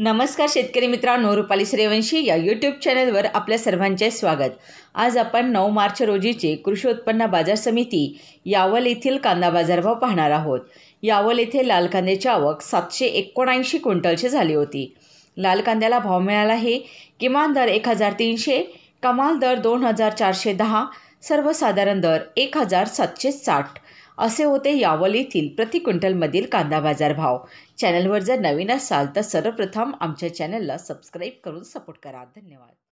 नमस्कार शेतकरी मित्रांनो रुपाली श्रेवंशी या यूट्यूब चॅनलवर आपल्या सर्वांचे स्वागत आज आपण नऊ मार्च रोजीचे कृषी उत्पन्न बाजार समिती यावल येथील कांदा बाजारभाव पाहणार आहोत यावल येथे लाल कांद्याची आवक सातशे एकोणऐंशी क्विंटलची झाली होती लाल कांद्याला भाव मिळाला आहे किमान दर एक हजार तीनशे कमाल दर दोन हजार चारशे दहा सर्वसाधारण दर एक हजार सातशे साठ असे होते यावल येथील प्रति क्विंटलमधील कांदा बाजार भाव चॅनलवर जर नवीन असाल तर सर्वप्रथम आमच्या चॅनलला सबस्क्राईब करून सपोर्ट करा धन्यवाद